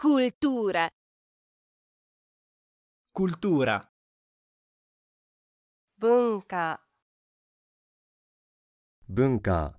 Cultura. Cultura. Bunka. Bunka.